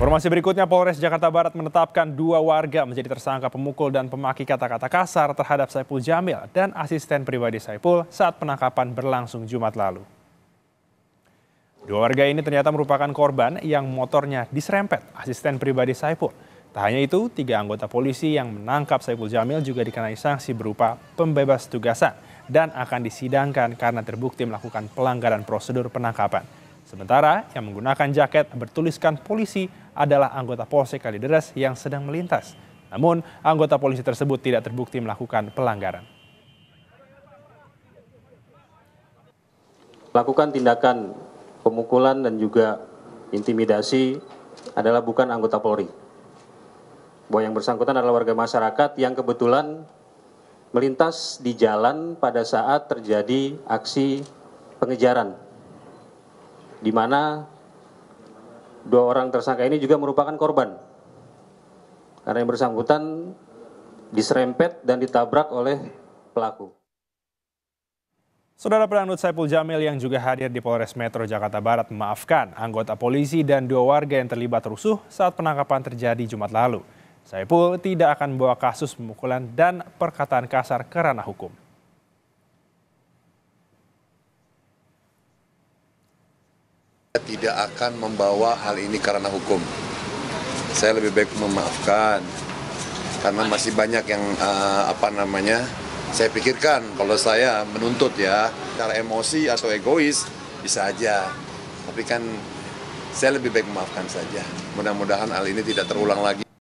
Informasi berikutnya, Polres Jakarta Barat menetapkan dua warga menjadi tersangka pemukul dan pemaki kata-kata kasar terhadap Saipul Jamil dan asisten pribadi Saipul saat penangkapan berlangsung Jumat lalu. Dua warga ini ternyata merupakan korban yang motornya diserempet asisten pribadi Saipul. Tak hanya itu, tiga anggota polisi yang menangkap Saipul Jamil juga dikenai sanksi berupa pembebas tugasan dan akan disidangkan karena terbukti melakukan pelanggaran prosedur penangkapan. Sementara yang menggunakan jaket bertuliskan polisi adalah anggota Polsek Kalideres yang sedang melintas. Namun, anggota polisi tersebut tidak terbukti melakukan pelanggaran. Lakukan tindakan pemukulan dan juga intimidasi adalah bukan anggota Polri. Bahwa yang bersangkutan adalah warga masyarakat yang kebetulan melintas di jalan pada saat terjadi aksi pengejaran di mana dua orang tersangka ini juga merupakan korban karena yang bersangkutan diserempet dan ditabrak oleh pelaku. Saudara penanggut Saipul Jamil yang juga hadir di Polres Metro Jakarta Barat memaafkan anggota polisi dan dua warga yang terlibat rusuh saat penangkapan terjadi Jumat lalu. Saipul tidak akan membawa kasus pemukulan dan perkataan kasar ke ranah hukum. Saya tidak akan membawa hal ini karena hukum. Saya lebih baik memaafkan karena masih banyak yang uh, apa namanya saya pikirkan kalau saya menuntut ya cara emosi atau egois bisa aja tapi kan saya lebih baik memaafkan saja mudah-mudahan hal ini tidak terulang lagi